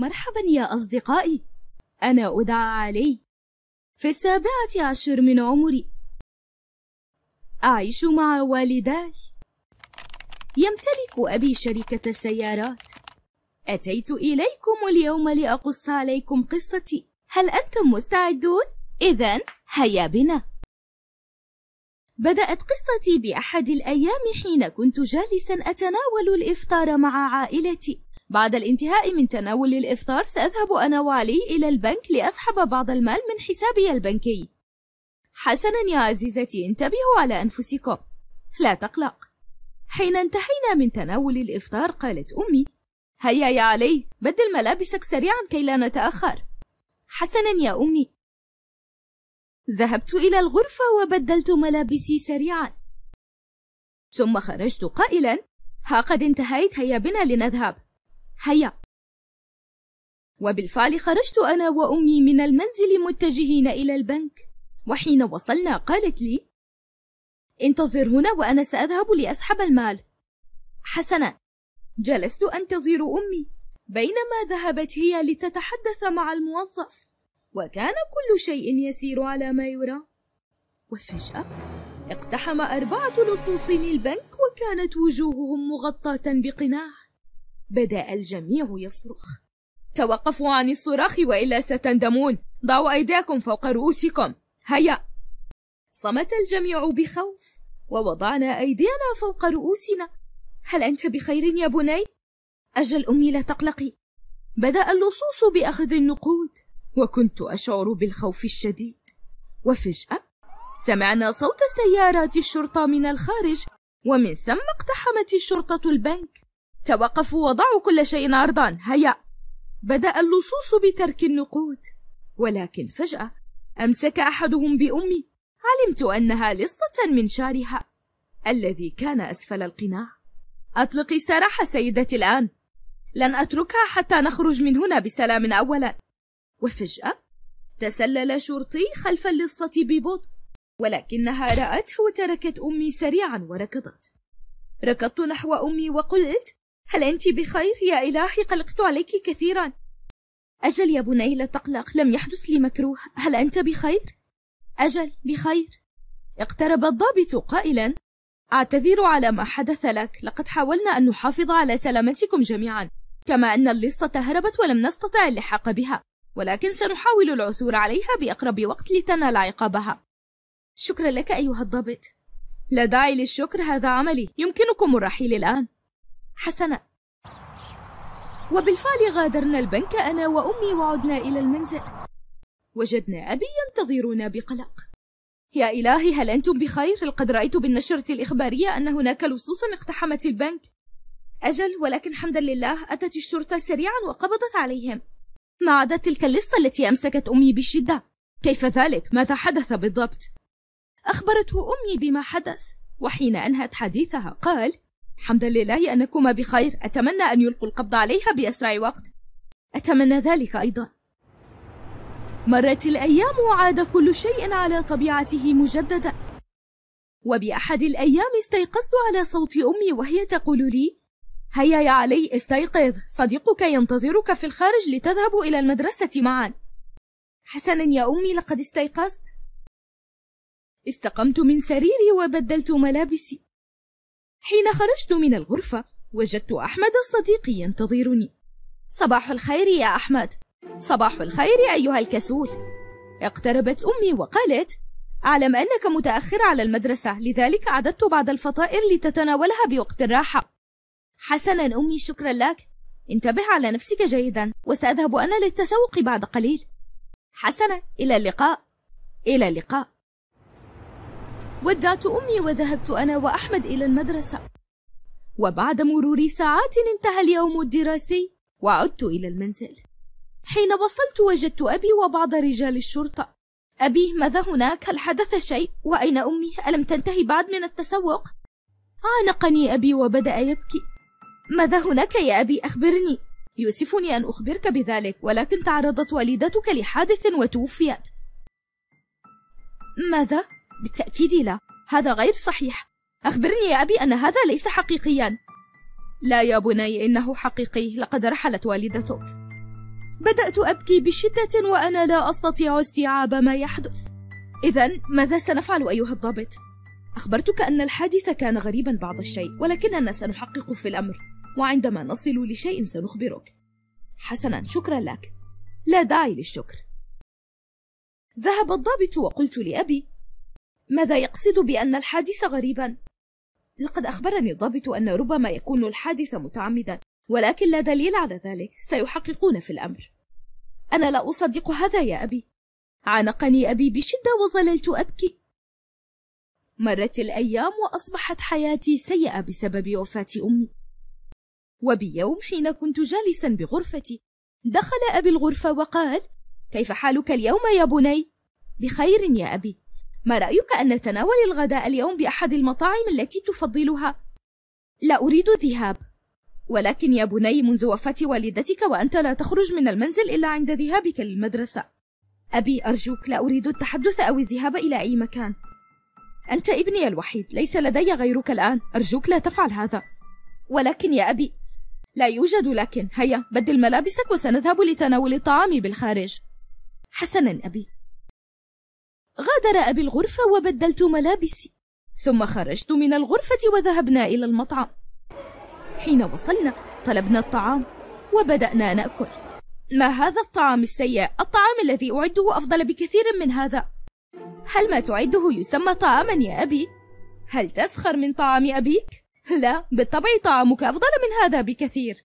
مرحبا يا أصدقائي أنا أدعى علي في السابعة عشر من عمري أعيش مع والداي يمتلك أبي شركة سيارات أتيت إليكم اليوم لأقص عليكم قصتي هل أنتم مستعدون؟ إذا هيا بنا بدأت قصتي بأحد الأيام حين كنت جالسا أتناول الإفطار مع عائلتي بعد الانتهاء من تناول الإفطار سأذهب أنا وعلي إلى البنك لأسحب بعض المال من حسابي البنكي حسنا يا عزيزتي انتبهوا على أنفسكم لا تقلق حين انتهينا من تناول الإفطار قالت أمي هيا يا علي بدل ملابسك سريعا كي لا نتأخر حسنا يا أمي ذهبت إلى الغرفة وبدلت ملابسي سريعا ثم خرجت قائلا ها قد انتهيت هيا بنا لنذهب هيا وبالفعل خرجت أنا وأمي من المنزل متجهين إلى البنك وحين وصلنا قالت لي انتظر هنا وأنا سأذهب لأسحب المال حسنا جلست أنتظر أمي بينما ذهبت هي لتتحدث مع الموظف وكان كل شيء يسير على ما يرام وفجأة اقتحم أربعة لصوص البنك وكانت وجوههم مغطاة بقناع بدأ الجميع يصرخ توقفوا عن الصراخ وإلا ستندمون ضعوا أيديكم فوق رؤوسكم هيا صمت الجميع بخوف ووضعنا أيدينا فوق رؤوسنا هل أنت بخير يا بني؟ أجل أمي لا تقلقي بدأ اللصوص بأخذ النقود وكنت أشعر بالخوف الشديد وفجأة سمعنا صوت سيارات الشرطة من الخارج ومن ثم اقتحمت الشرطة البنك توقفوا وضعوا كل شيء أرضا هيا بدأ اللصوص بترك النقود ولكن فجأة أمسك أحدهم بأمي علمت أنها لصة من شعرها الذي كان أسفل القناع أطلقي سراح سيدتي الآن لن أتركها حتى نخرج من هنا بسلام أولا وفجأة تسلل شرطي خلف اللصة ببطء ولكنها رأته وتركت أمي سريعا وركضت ركضت نحو أمي وقلت هل أنت بخير يا إلهي قلقت عليك كثيرا أجل يا بني لا تقلق لم يحدث لي مكروه هل أنت بخير؟ أجل بخير اقترب الضابط قائلا أعتذر على ما حدث لك لقد حاولنا أن نحافظ على سلامتكم جميعا كما أن اللصة هربت ولم نستطع اللحاق بها ولكن سنحاول العثور عليها بأقرب وقت لتنال عقابها شكرا لك أيها الضابط لا داعي للشكر هذا عملي يمكنكم الرحيل الآن حسنا وبالفعل غادرنا البنك أنا وأمي وعدنا إلى المنزل وجدنا أبي ينتظرنا بقلق يا إلهي هل أنتم بخير؟ لقد رأيت بالنشرة الإخبارية أن هناك لصوصا اقتحمت البنك أجل ولكن حمدا لله أتت الشرطة سريعا وقبضت عليهم ما عدا تلك اللصة التي أمسكت أمي بشدة كيف ذلك؟ ماذا حدث بالضبط؟ أخبرته أمي بما حدث وحين أنهت حديثها قال الحمد لله أنكما بخير أتمنى أن يلقوا القبض عليها بأسرع وقت أتمنى ذلك أيضا مرت الأيام وعاد كل شيء على طبيعته مجددا وبأحد الأيام استيقظت على صوت أمي وهي تقول لي هيا يا علي استيقظ صديقك ينتظرك في الخارج لتذهبوا إلى المدرسة معا حسنا يا أمي لقد استيقظت استقمت من سريري وبدلت ملابسي حين خرجت من الغرفة وجدت أحمد صديقي ينتظرني صباح الخير يا أحمد صباح الخير أيها الكسول اقتربت أمي وقالت أعلم أنك متأخر على المدرسة لذلك عددت بعض الفطائر لتتناولها بوقت الراحة حسنا أمي شكرا لك انتبه على نفسك جيدا وسأذهب أنا للتسوق بعد قليل حسنا إلى اللقاء إلى اللقاء ودعت أمي وذهبت أنا وأحمد إلى المدرسة وبعد مرور ساعات انتهى اليوم الدراسي وعدت إلى المنزل حين وصلت وجدت أبي وبعض رجال الشرطة أبي ماذا هناك؟ هل حدث شيء؟ وأين أمي؟ ألم تنتهي بعد من التسوق؟ عانقني أبي وبدأ يبكي ماذا هناك يا أبي؟ أخبرني يؤسفني أن أخبرك بذلك ولكن تعرضت والدتك لحادث وتوفيت ماذا؟ بالتأكيد لا هذا غير صحيح أخبرني يا أبي أن هذا ليس حقيقيا لا يا بني إنه حقيقي لقد رحلت والدتك بدأت أبكي بشدة وأنا لا أستطيع استيعاب ما يحدث إذا ماذا سنفعل أيها الضابط؟ أخبرتك أن الحادث كان غريبا بعض الشيء ولكننا سنحقق في الأمر وعندما نصل لشيء سنخبرك حسنا شكرا لك لا داعي للشكر ذهب الضابط وقلت لأبي ماذا يقصد بأن الحادث غريبا؟ لقد أخبرني الضابط أن ربما يكون الحادث متعمدا ولكن لا دليل على ذلك سيحققون في الأمر أنا لا أصدق هذا يا أبي عانقني أبي بشدة وظللت أبكي مرت الأيام وأصبحت حياتي سيئة بسبب وفاة أمي وبيوم حين كنت جالسا بغرفتي دخل أبي الغرفة وقال كيف حالك اليوم يا بني؟ بخير يا أبي ما رأيك أن نتناول الغداء اليوم بأحد المطاعم التي تفضلها؟ لا أريد الذهاب ولكن يا بني منذ وفاة والدتك وأنت لا تخرج من المنزل إلا عند ذهابك للمدرسة أبي أرجوك لا أريد التحدث أو الذهاب إلى أي مكان أنت ابني الوحيد ليس لدي غيرك الآن أرجوك لا تفعل هذا ولكن يا أبي لا يوجد لكن هيا بدل ملابسك وسنذهب لتناول الطعام بالخارج حسنا أبي غادر أبي الغرفة وبدلت ملابسي ثم خرجت من الغرفة وذهبنا إلى المطعم حين وصلنا طلبنا الطعام وبدأنا نأكل ما هذا الطعام السيء؟ الطعام الذي أعده أفضل بكثير من هذا هل ما تعده يسمى طعاما يا أبي؟ هل تسخر من طعام أبيك؟ لا بالطبع طعامك أفضل من هذا بكثير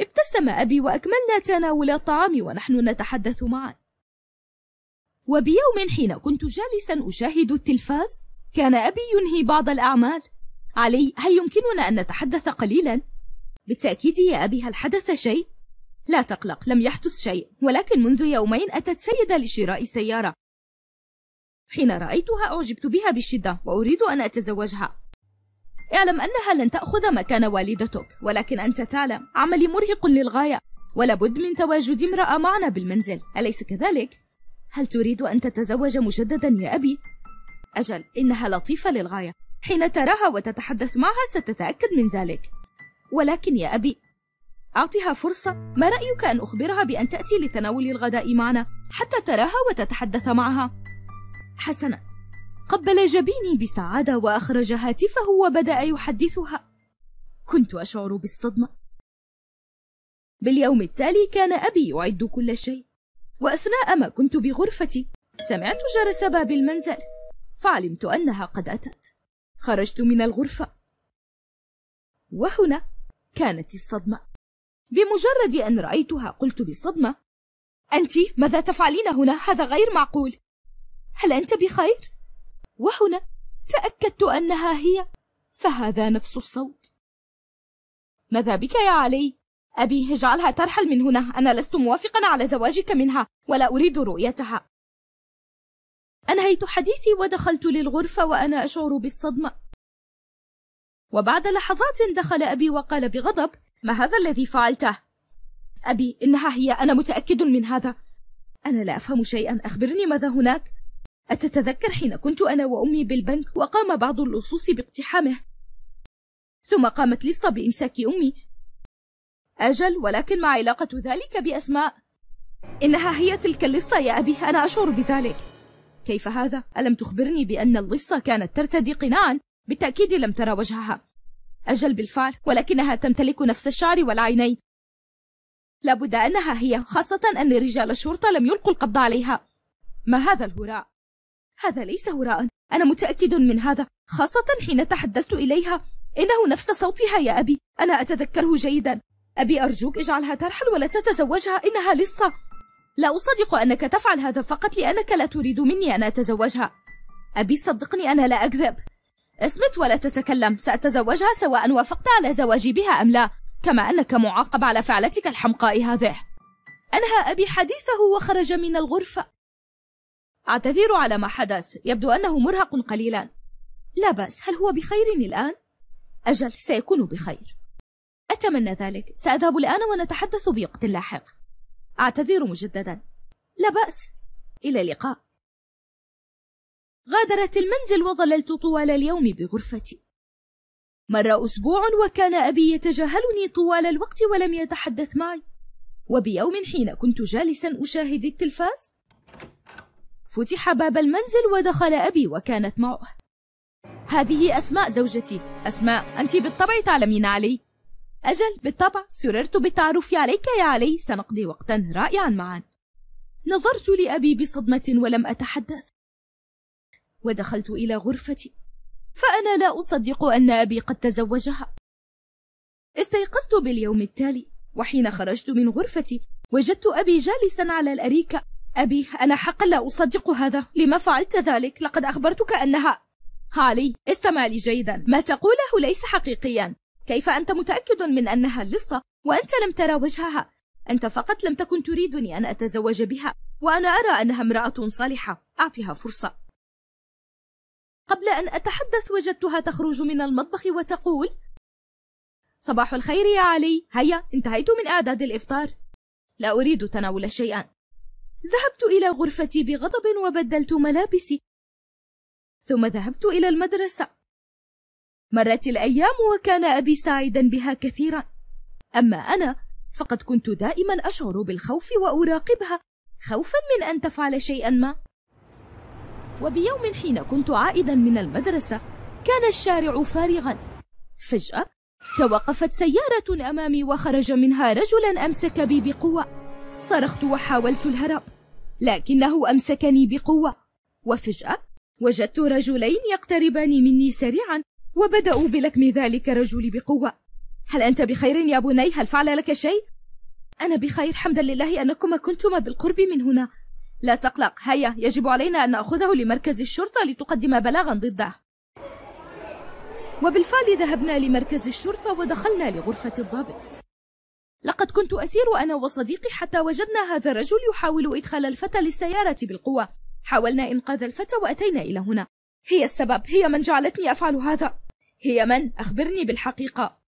ابتسم أبي وأكملنا تناول الطعام ونحن نتحدث معا وبيوم حين كنت جالسا أشاهد التلفاز كان أبي ينهي بعض الأعمال علي هل يمكننا أن نتحدث قليلا؟ بالتأكيد يا أبي هل حدث شيء؟ لا تقلق لم يحدث شيء ولكن منذ يومين أتت سيدة لشراء سيارة حين رأيتها أعجبت بها بشدة وأريد أن أتزوجها اعلم أنها لن تأخذ مكان والدتك ولكن أنت تعلم عملي مرهق للغاية ولابد من تواجد امرأة معنا بالمنزل أليس كذلك؟ هل تريد أن تتزوج مجددا يا أبي؟ أجل إنها لطيفة للغاية حين تراها وتتحدث معها ستتأكد من ذلك ولكن يا أبي أعطها فرصة ما رأيك أن أخبرها بأن تأتي لتناول الغداء معنا حتى تراها وتتحدث معها حسنا قبل جبيني بسعادة وأخرج هاتفه وبدأ يحدثها كنت أشعر بالصدمة باليوم التالي كان أبي يعد كل شيء وأثناء ما كنت بغرفتي سمعت جرس باب المنزل فعلمت أنها قد أتت خرجت من الغرفة وهنا كانت الصدمة بمجرد أن رأيتها قلت بصدمة أنت ماذا تفعلين هنا؟ هذا غير معقول هل أنت بخير؟ وهنا تأكدت أنها هي فهذا نفس الصوت ماذا بك يا علي؟ أبي اجعلها ترحل من هنا أنا لست موافقا على زواجك منها ولا أريد رؤيتها أنهيت حديثي ودخلت للغرفة وأنا أشعر بالصدمة وبعد لحظات دخل أبي وقال بغضب ما هذا الذي فعلته؟ أبي إنها هي أنا متأكد من هذا أنا لا أفهم شيئا أخبرني ماذا هناك؟ أتتذكر حين كنت أنا وأمي بالبنك وقام بعض اللصوص باقتحامه ثم قامت لصة بإمساك أمي أجل ولكن ما علاقة ذلك بأسماء؟ إنها هي تلك اللصة يا أبي أنا أشعر بذلك كيف هذا؟ ألم تخبرني بأن اللصة كانت ترتدي قناعا؟ بالتأكيد لم ترى وجهها أجل بالفعل ولكنها تمتلك نفس الشعر والعينين لابد أنها هي خاصة أن رجال الشرطة لم يلقوا القبض عليها ما هذا الهراء؟ هذا ليس هراء أنا متأكد من هذا خاصة حين تحدثت إليها إنه نفس صوتها يا أبي أنا أتذكره جيدا أبي أرجوك اجعلها ترحل ولا تتزوجها إنها لصة لا أصدق أنك تفعل هذا فقط لأنك لا تريد مني أن أتزوجها أبي صدقني أنا لا أكذب اصمت ولا تتكلم سأتزوجها سواء وافقت على زواجي بها أم لا كما أنك معاقب على فعلتك الحمقاء هذه أنهى أبي حديثه وخرج من الغرفة أعتذر على ما حدث يبدو أنه مرهق قليلا لا بأس هل هو بخير الآن؟ أجل سيكون بخير أتمنى ذلك سأذهب الآن ونتحدث بوقت لاحق أعتذر مجددا لا بأس إلى اللقاء غادرت المنزل وظللت طوال اليوم بغرفتي مر أسبوع وكان أبي يتجاهلني طوال الوقت ولم يتحدث معي وبيوم حين كنت جالسا أشاهد التلفاز فتح باب المنزل ودخل أبي وكانت معه هذه أسماء زوجتي أسماء أنت بالطبع تعلمين علي أجل بالطبع سررت بالتعرف عليك يا علي سنقضي وقتا رائعا معا نظرت لأبي بصدمة ولم أتحدث ودخلت إلى غرفتي فأنا لا أصدق أن أبي قد تزوجها استيقظت باليوم التالي وحين خرجت من غرفتي وجدت أبي جالسا على الأريكة أبي أنا حقا لا أصدق هذا لما فعلت ذلك لقد أخبرتك أنها علي استمع لي جيدا ما تقوله ليس حقيقيا كيف أنت متأكد من أنها لصة وأنت لم ترى وجهها؟ أنت فقط لم تكن تريدني أن أتزوج بها وأنا أرى أنها امرأة صالحة أعطها فرصة قبل أن أتحدث وجدتها تخرج من المطبخ وتقول صباح الخير يا علي هيا انتهيت من إعداد الإفطار لا أريد تناول شيئا ذهبت إلى غرفتي بغضب وبدلت ملابسي ثم ذهبت إلى المدرسة مرت الأيام وكان أبي سعيدا بها كثيرا أما أنا فقد كنت دائما أشعر بالخوف وأراقبها خوفا من أن تفعل شيئا ما وبيوم حين كنت عائدا من المدرسة كان الشارع فارغا فجأة توقفت سيارة أمامي وخرج منها رجلا أمسك بي بقوة صرخت وحاولت الهرب لكنه أمسكني بقوة وفجأة وجدت رجلين يقتربان مني سريعا وبدأوا بلكم ذلك الرجل بقوة هل أنت بخير يا بني؟ هل فعل لك شيء؟ أنا بخير حمدا لله أنكما كنتما بالقرب من هنا لا تقلق هيا يجب علينا أن نأخذه لمركز الشرطة لتقدم بلاغا ضده وبالفعل ذهبنا لمركز الشرطة ودخلنا لغرفة الضابط لقد كنت أسير أنا وصديقي حتى وجدنا هذا الرجل يحاول إدخال الفتى للسيارة بالقوة حاولنا إنقاذ الفتى وأتينا إلى هنا هي السبب هي من جعلتني أفعل هذا هي من؟ أخبرني بالحقيقة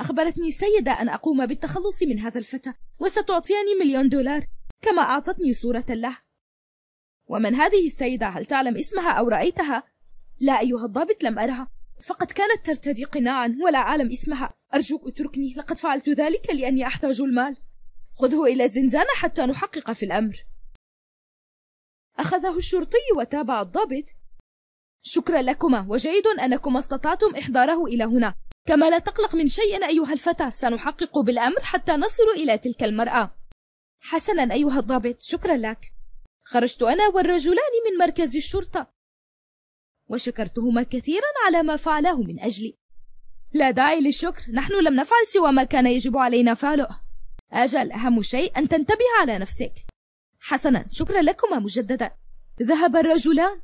أخبرتني سيدة أن أقوم بالتخلص من هذا الفتى وستعطيني مليون دولار كما أعطتني صورة له ومن هذه السيدة؟ هل تعلم اسمها أو رأيتها؟ لا أيها الضابط لم أرها فقد كانت ترتدي قناعا ولا أعلم اسمها أرجوك اتركني لقد فعلت ذلك لأني أحتاج المال خذه إلى الزنزانة حتى نحقق في الأمر أخذه الشرطي وتابع الضابط شكرا لكما وجيد أنكما استطعتم إحضاره إلى هنا كما لا تقلق من شيء أيها الفتى سنحقق بالأمر حتى نصل إلى تلك المرأة حسنا أيها الضابط شكرا لك خرجت أنا والرجلان من مركز الشرطة وشكرتهما كثيرا على ما فعله من أجلي لا داعي للشكر نحن لم نفعل سوى ما كان يجب علينا فعله أجل أهم شيء أن تنتبه على نفسك حسنا شكرا لكما مجددا ذهب الرجلان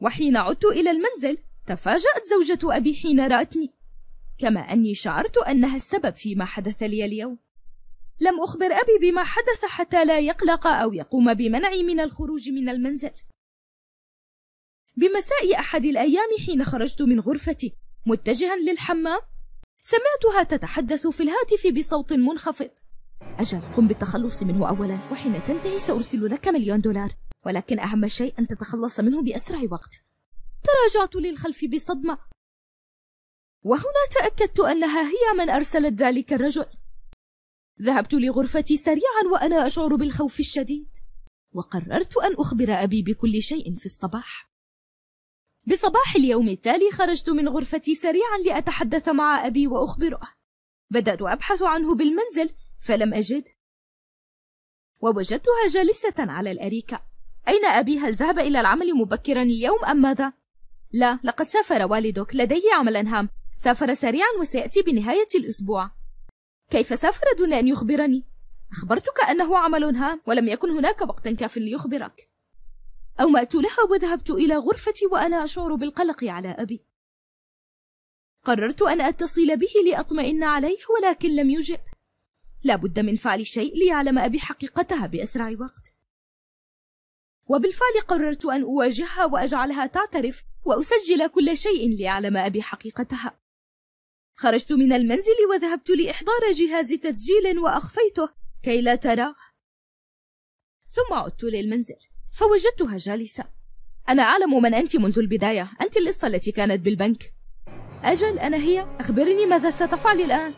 وحين عدت إلى المنزل تفاجأت زوجة أبي حين رأتني كما أني شعرت أنها السبب فيما حدث لي اليوم لم أخبر أبي بما حدث حتى لا يقلق أو يقوم بمنعي من الخروج من المنزل بمساء أحد الأيام حين خرجت من غرفتي متجها للحمام سمعتها تتحدث في الهاتف بصوت منخفض أجل قم بالتخلص منه أولا وحين تنتهي سأرسل لك مليون دولار ولكن أهم شيء أن تتخلص منه بأسرع وقت تراجعت للخلف بصدمة وهنا تأكدت أنها هي من أرسلت ذلك الرجل ذهبت لغرفتي سريعا وأنا أشعر بالخوف الشديد وقررت أن أخبر أبي بكل شيء في الصباح بصباح اليوم التالي خرجت من غرفتي سريعا لأتحدث مع أبي وأخبره بدأت أبحث عنه بالمنزل فلم أجد ووجدتها جالسة على الأريكة أين أبي؟ هل ذهب إلى العمل مبكرا اليوم أم ماذا؟ لا، لقد سافر والدك، لديه عمل هام، سافر سريعا وسيأتي بنهاية الأسبوع. كيف سافر دون أن يخبرني؟ أخبرتك أنه عمل هام ولم يكن هناك وقت كاف ليخبرك. أومأت لها وذهبت إلى غرفتي وأنا أشعر بالقلق على أبي. قررت أن أتصل به لأطمئن عليه ولكن لم يجب. لابد من فعل شيء ليعلم أبي حقيقتها بأسرع وقت. وبالفعل قررت أن أواجهها وأجعلها تعترف وأسجل كل شيء لاعلم أبي حقيقتها خرجت من المنزل وذهبت لإحضار جهاز تسجيل وأخفيته كي لا تراه ثم عدت للمنزل فوجدتها جالسة أنا أعلم من أنت منذ البداية أنت اللصة التي كانت بالبنك أجل أنا هي أخبرني ماذا ستفعل الآن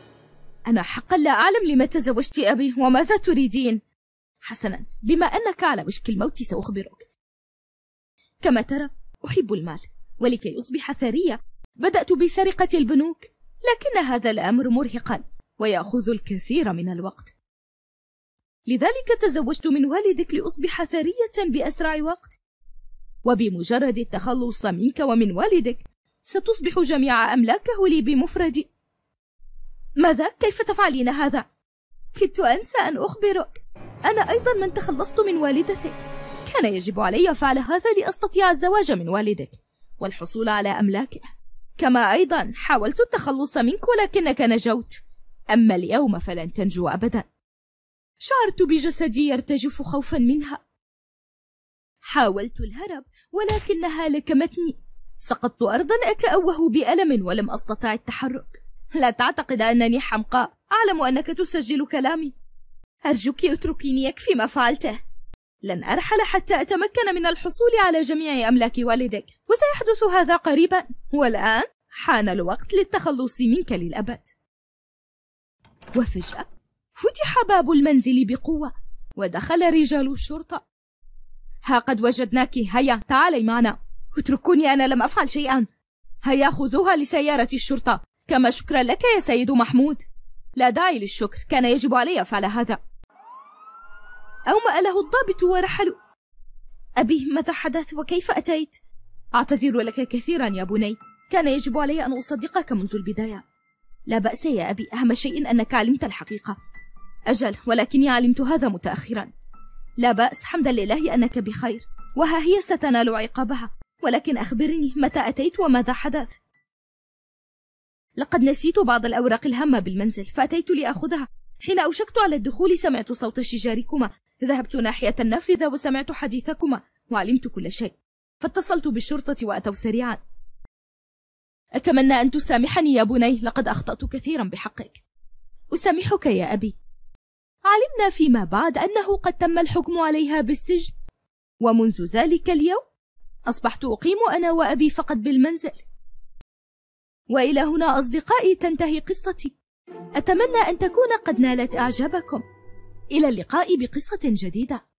أنا حقا لا أعلم لما تزوجت أبي وماذا تريدين حسنا بما أنك على وشك الموت سأخبرك كما ترى أحب المال ولكي أصبح ثرية بدأت بسرقة البنوك لكن هذا الأمر مرهقا ويأخذ الكثير من الوقت لذلك تزوجت من والدك لأصبح ثرية بأسرع وقت وبمجرد التخلص منك ومن والدك ستصبح جميع أملاكه لي بمفردي ماذا؟ كيف تفعلين هذا؟ كدت أنسى أن أخبرك أنا أيضا من تخلصت من والدتك كان يجب علي فعل هذا لأستطيع الزواج من والدك والحصول على أملاكه كما أيضا حاولت التخلص منك ولكنك نجوت أما اليوم فلن تنجو أبدا شعرت بجسدي يرتجف خوفا منها حاولت الهرب ولكنها لكمتني سقطت أرضا أتأوه بألم ولم أستطع التحرك لا تعتقد أنني حمقاء أعلم أنك تسجل كلامي أرجوك اتركيني يكفي ما فعلته لن أرحل حتى أتمكن من الحصول على جميع أملاك والدك وسيحدث هذا قريبا والآن حان الوقت للتخلص منك للأبد وفجأة فتح باب المنزل بقوة ودخل رجال الشرطة ها قد وجدناك هيا تعالي معنا اتركوني أنا لم أفعل شيئا هيا خذوها لسيارة الشرطة كما شكرا لك يا سيد محمود لا داعي للشكر كان يجب علي فعل هذا أو ما أله الضابط ورحلوا أبي ماذا حدث وكيف أتيت؟ أعتذر لك كثيرا يا بني كان يجب علي أن أصدقك منذ البداية لا بأس يا أبي أهم شيء أنك علمت الحقيقة أجل ولكني علمت هذا متأخرا لا بأس حمدا لله أنك بخير وها هي ستنال عقابها ولكن أخبرني متى أتيت وماذا حدث لقد نسيت بعض الأوراق الهامة بالمنزل فأتيت لأخذها حين أوشكت على الدخول سمعت صوت شجاركما ذهبت ناحية النافذة وسمعت حديثكما وعلمت كل شيء فاتصلت بالشرطة وأتوا سريعا أتمنى أن تسامحني يا بني لقد أخطأت كثيرا بحقك أسامحك يا أبي علمنا فيما بعد أنه قد تم الحكم عليها بالسجن ومنذ ذلك اليوم أصبحت أقيم أنا وأبي فقط بالمنزل وإلى هنا أصدقائي تنتهي قصتي أتمنى أن تكون قد نالت إعجابكم إلى اللقاء بقصة جديدة